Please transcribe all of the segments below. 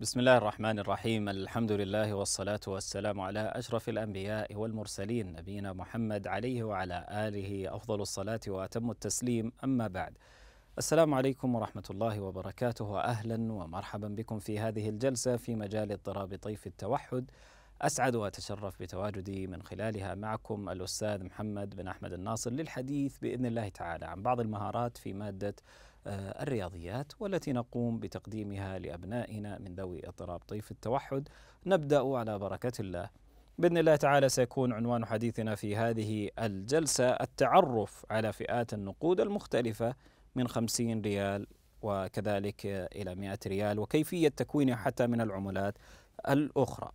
بسم الله الرحمن الرحيم الحمد لله والصلاة والسلام على أشرف الأنبياء والمرسلين نبينا محمد عليه وعلى آله أفضل الصلاة وأتم التسليم أما بعد السلام عليكم ورحمة الله وبركاته وأهلا ومرحبا بكم في هذه الجلسة في مجال اضطراب طيف التوحد أسعد وأتشرف بتواجدي من خلالها معكم الأستاذ محمد بن أحمد الناصر للحديث بإذن الله تعالى عن بعض المهارات في مادة آه، الرياضيات والتي نقوم بتقديمها لأبنائنا من ذوي اضطراب طيف التوحد نبدأ على بركة الله بإذن الله تعالى سيكون عنوان حديثنا في هذه الجلسة التعرف على فئات النقود المختلفة من 50 ريال وكذلك إلى 100 ريال وكيفية تكوينها حتى من العملات الأخرى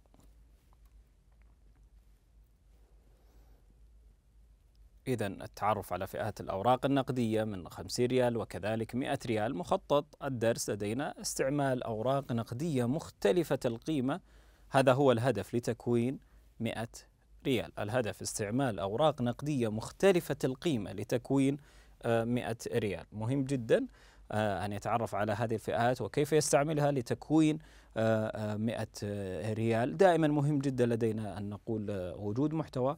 إذا التعرف على فئات الأوراق النقدية من 50 ريال وكذلك 100 ريال مخطط الدرس لدينا استعمال أوراق نقدية مختلفة القيمة هذا هو الهدف لتكوين 100 ريال الهدف استعمال أوراق نقدية مختلفة القيمة لتكوين 100 آه، ريال مهم جدا آه، أن يتعرف على هذه الفئات وكيف يستعملها لتكوين 100 آه، ريال دائما مهم جدا لدينا أن نقول وجود محتوى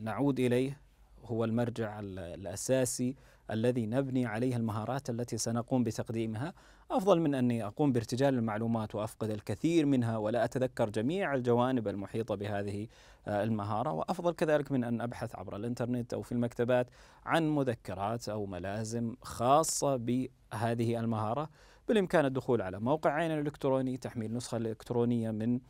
نعود إليه هو المرجع الأساسي الذي نبني عليه المهارات التي سنقوم بتقديمها أفضل من أني أقوم بارتجال المعلومات وأفقد الكثير منها ولا أتذكر جميع الجوانب المحيطة بهذه آه، المهارة وأفضل كذلك من أن أبحث عبر الإنترنت أو في المكتبات عن مذكرات أو ملازم خاصة بهذه المهارة بالإمكان الدخول على موقع عين الإلكتروني تحميل نسخة الإلكترونية من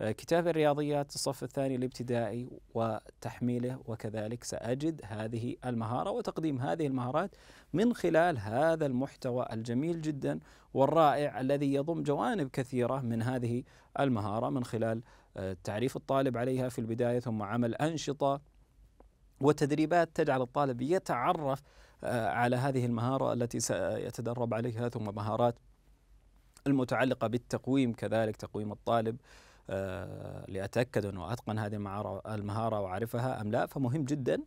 آه، كتاب الرياضيات الصف الثاني الابتدائي وتحميله وكذلك سأجد هذه المهارة وتقديم هذه المهارات من خلال هذا المحتوى الجميل جدا والرائع الذي يضم جوانب كثيرة من هذه المهارة من خلال آه، تعريف الطالب عليها في البداية ثم عمل أنشطة وتدريبات تجعل الطالب يتعرف آه، على هذه المهارة التي سيتدرب عليها ثم مهارات المتعلقة بالتقويم كذلك تقويم الطالب آه، لأتأكد أنه أتقن هذه المهارة وأعرفها أم لا فمهم جدا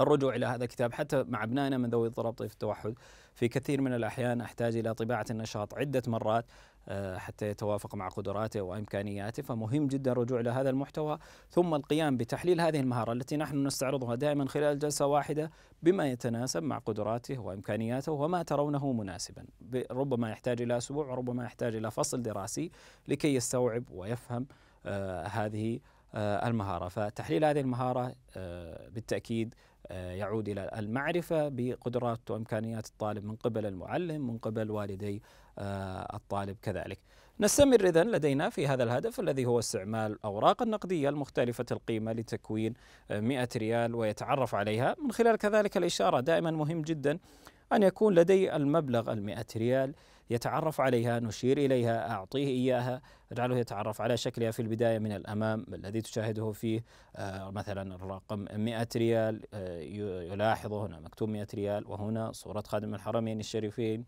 الرجوع الى هذا الكتاب حتى مع ابنائنا من ذوي اضطراب طيف التوحد في كثير من الاحيان احتاج الى طباعه النشاط عده مرات آه، حتى يتوافق مع قدراته وامكانياته فمهم جدا الرجوع الى هذا المحتوى ثم القيام بتحليل هذه المهاره التي نحن نستعرضها دائما خلال جلسه واحده بما يتناسب مع قدراته وامكانياته وما ترونه مناسبا ربما يحتاج الى اسبوع وربما يحتاج الى فصل دراسي لكي يستوعب ويفهم آه، هذه آه، المهاره فتحليل هذه المهاره بالتاكيد يعود إلى المعرفة بقدرات وإمكانيات الطالب من قبل المعلم من قبل والدي آه، الطالب كذلك نستمر إذن لدينا في هذا الهدف الذي هو استعمال الأوراق النقدية المختلفة القيمة لتكوين 100 ريال ويتعرف عليها من خلال كذلك الإشارة دائما مهم جدا أن يكون لدي المبلغ المئة ريال يتعرف عليها نشير إليها أعطيه إياها أجعله يتعرف على شكلها في البداية من الأمام الذي تشاهده فيه آه، مثلا الرقم 100 ريال آه، يلاحظ هنا مكتوب 100 ريال وهنا صورة خادم الحرمين الشريفين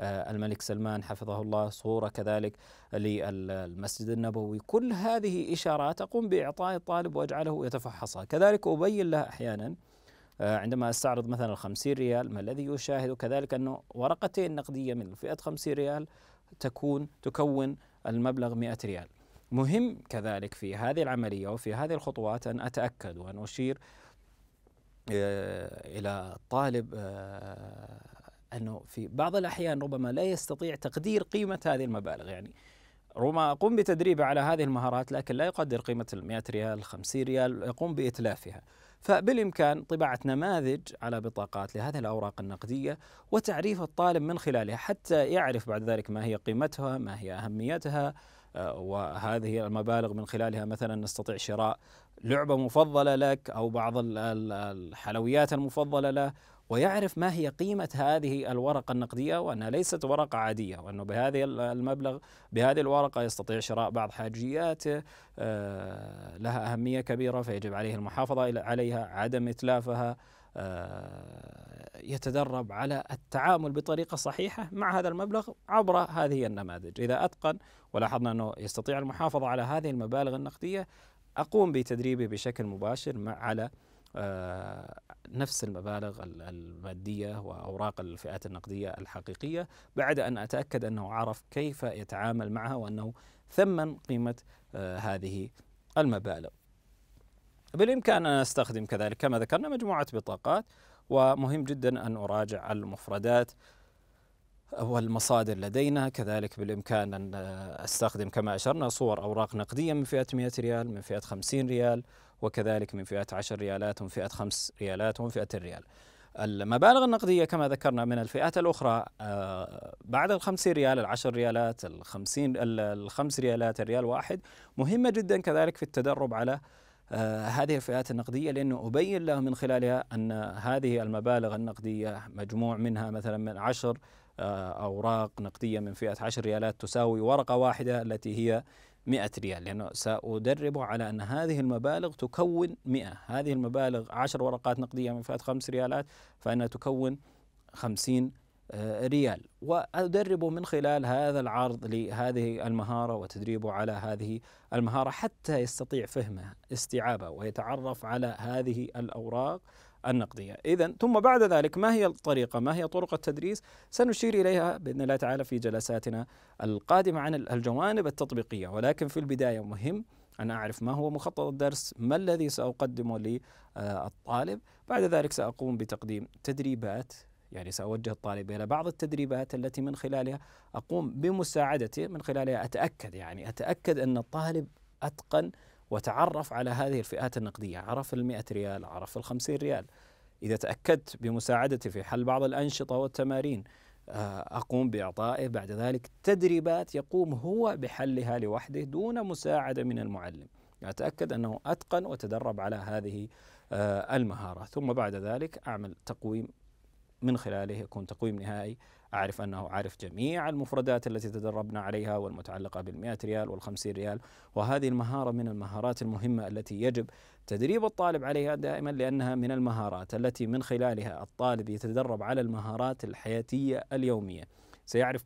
آه، الملك سلمان حفظه الله صورة كذلك للمسجد النبوي كل هذه إشارات أقوم بإعطاء الطالب وأجعله يتفحصها كذلك أبين له أحيانا آه، عندما استعرض مثلا ال 50 ريال ما الذي يشاهد كذلك انه ورقتين نقديه من فئه 50 ريال تكون تكون المبلغ 100 ريال. مهم كذلك في هذه العمليه وفي هذه الخطوات ان اتاكد وان اشير آه، الى الطالب آه، انه في بعض الاحيان ربما لا يستطيع تقدير قيمه هذه المبالغ يعني ربما قم بتدريبه على هذه المهارات لكن لا يقدر قيمة المئة 100 ريال 50 ريال يقوم بإتلافها فبالإمكان طباعة نماذج على بطاقات لهذه الأوراق النقدية وتعريف الطالب من خلالها حتى يعرف بعد ذلك ما هي قيمتها ما هي أهميتها آه، وهذه المبالغ من خلالها مثلا نستطيع شراء لعبة مفضلة لك أو بعض الحلويات المفضلة له ويعرف ما هي قيمة هذه الورقة النقدية وأنها ليست ورقة عادية وأنه بهذه المبلغ بهذه الورقة يستطيع شراء بعض حاجياته آه، لها أهمية كبيرة فيجب عليه المحافظة عليها عدم إتلافها آه، يتدرب على التعامل بطريقة صحيحة مع هذا المبلغ عبر هذه النماذج إذا أتقن ولاحظنا أنه يستطيع المحافظة على هذه المبالغ النقدية أقوم بتدريبه بشكل مباشر على آه، نفس المبالغ المادية وأوراق الفئات النقدية الحقيقية بعد أن أتأكد أنه عرف كيف يتعامل معها وأنه ثمن قيمة آه، هذه المبالغ بالإمكان أن أستخدم كذلك كما ذكرنا مجموعة بطاقات ومهم جدا أن أراجع المفردات والمصادر لدينا كذلك بالإمكان أن أستخدم كما أشرنا صور أوراق نقدية من فئة 100 ريال من فئة 50 ريال وكذلك من فئة 10 ريالات ومن فئة 5 ريالات ومن فئة الريال المبالغ النقدية كما ذكرنا من الفئات الأخرى آه، بعد الخمسين ريال العشر ريالات الخمسين الخمس ريالات الريال واحد مهمة جدا كذلك في التدرب على آه، هذه الفئات النقدية لأنه أبين له من خلالها أن هذه المبالغ النقدية مجموع منها مثلا من عشر آه، أوراق نقدية من فئة 10 ريالات تساوي ورقة واحدة التي هي 100 ريال لأنه سأدربه على أن هذه المبالغ تكون 100 هذه المبالغ 10 ورقات نقدية من فئة 5 ريالات فإنها تكون 50 آه، ريال وأدربه من خلال هذا العرض لهذه المهارة وتدريبه على هذه المهارة حتى يستطيع فهمه استيعابه ويتعرف على هذه الأوراق النقدية إذا ثم بعد ذلك ما هي الطريقة ما هي طرق التدريس سنشير إليها بإذن الله تعالى في جلساتنا القادمة عن الجوانب التطبيقية ولكن في البداية مهم أن أعرف ما هو مخطط الدرس ما الذي سأقدمه آه، للطالب بعد ذلك سأقوم بتقديم تدريبات يعني سأوجه الطالب إلى بعض التدريبات التي من خلالها أقوم بمساعدته من خلالها أتأكد يعني أتأكد أن الطالب أتقن وتعرف على هذه الفئات النقدية عرف المئة ريال عرف الخمسين ريال إذا تأكدت بمساعدتي في حل بعض الأنشطة والتمارين آه، أقوم بإعطائه بعد ذلك تدريبات يقوم هو بحلها لوحده دون مساعدة من المعلم يعني أتأكد أنه أتقن وتدرب على هذه آه، المهارة ثم بعد ذلك أعمل تقويم من خلاله يكون تقويم نهائي أعرف أنه عارف جميع المفردات التي تدربنا عليها والمتعلقة بالمئة ريال والخمسين ريال وهذه المهارة من المهارات المهمة التي يجب تدريب الطالب عليها دائما لأنها من المهارات التي من خلالها الطالب يتدرب على المهارات الحياتية اليومية سيعرف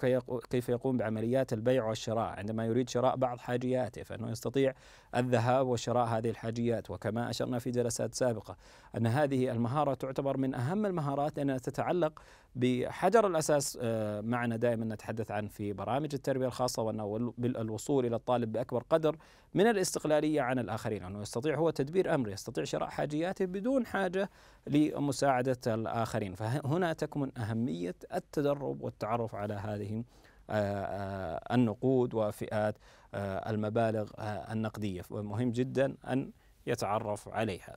كيف يقوم بعمليات البيع والشراء عندما يريد شراء بعض حاجياته فإنه يستطيع الذهاب وشراء هذه الحاجيات وكما أشرنا في جلسات سابقة أن هذه المهارة تعتبر من أهم المهارات لأنها تتعلق بحجر الأساس آه، معنا دائما نتحدث عنه في برامج التربية الخاصة وأنه بالوصول إلى الطالب بأكبر قدر من الاستقلالية عن الآخرين أنه يستطيع هو تدبير أمره يستطيع شراء حاجياته بدون حاجة لمساعدة الآخرين فهنا تكمن أهمية التدرب والتعرف على على هذه آه، آه، النقود وفئات آه، المبالغ النقدية ومهم جدا أن يتعرف عليها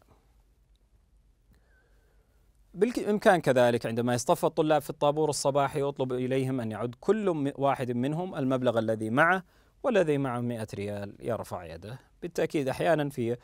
بالإمكان كذلك عندما يصطف الطلاب في الطابور الصباحي يطلب إليهم أن يعد كل واحد منهم المبلغ الذي معه والذي معه 100 ريال يرفع يده بالتأكيد أحيانا في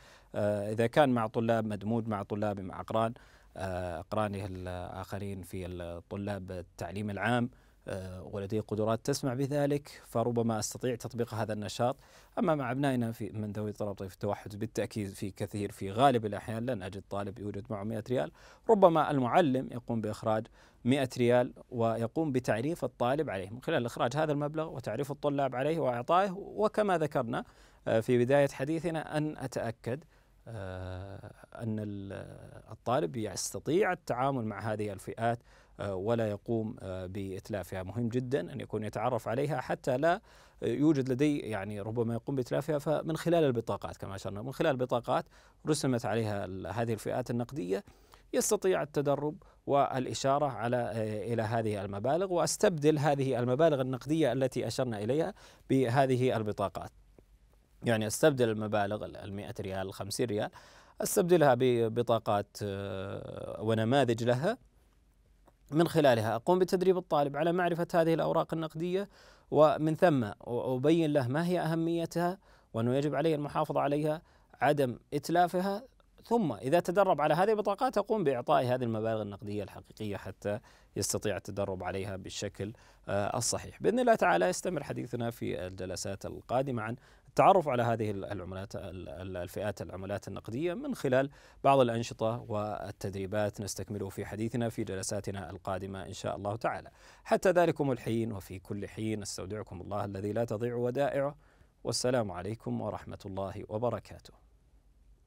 إذا كان مع طلاب مدموج مع طلاب مع أقران أقرانه الآخرين في الطلاب التعليم العام آه، ولدي قدرات تسمع بذلك فربما استطيع تطبيق هذا النشاط اما مع ابنائنا في من ذوي اضطراب طيف التوحد بالتاكيد في كثير في غالب الاحيان لن اجد طالب يوجد معه 100 ريال ربما المعلم يقوم باخراج 100 ريال ويقوم بتعريف الطالب عليه من خلال اخراج هذا المبلغ وتعريف الطلاب عليه واعطائه وكما ذكرنا آه، في بدايه حديثنا ان اتاكد آه، أن الطالب يستطيع التعامل مع هذه الفئات آه، ولا يقوم آه، بإتلافها مهم جدا أن يكون يتعرف عليها حتى لا يوجد لدي يعني ربما يقوم بإتلافها فمن خلال البطاقات كما أشرنا من خلال البطاقات رسمت عليها هذه الفئات النقدية يستطيع التدرب والإشارة على إلى هذه المبالغ وأستبدل هذه المبالغ النقدية التي أشرنا إليها بهذه البطاقات يعني استبدل المبالغ ال 100 ريال 50 ريال استبدلها ببطاقات آه، ونماذج لها من خلالها اقوم بتدريب الطالب على معرفه هذه الاوراق النقديه ومن ثم ابين له ما هي اهميتها وانه يجب عليه المحافظه عليها عدم اتلافها ثم اذا تدرب على هذه البطاقات اقوم باعطاء هذه المبالغ النقديه الحقيقيه حتى يستطيع التدرب عليها بالشكل آه، الصحيح. باذن الله تعالى يستمر حديثنا في الجلسات القادمه عن التعرف على هذه العملات الفئات العملات النقديه من خلال بعض الانشطه والتدريبات نستكمله في حديثنا في جلساتنا القادمه ان شاء الله تعالى. حتى ذلكم الحين وفي كل حين استودعكم الله الذي لا تضيع ودائعه والسلام عليكم ورحمه الله وبركاته.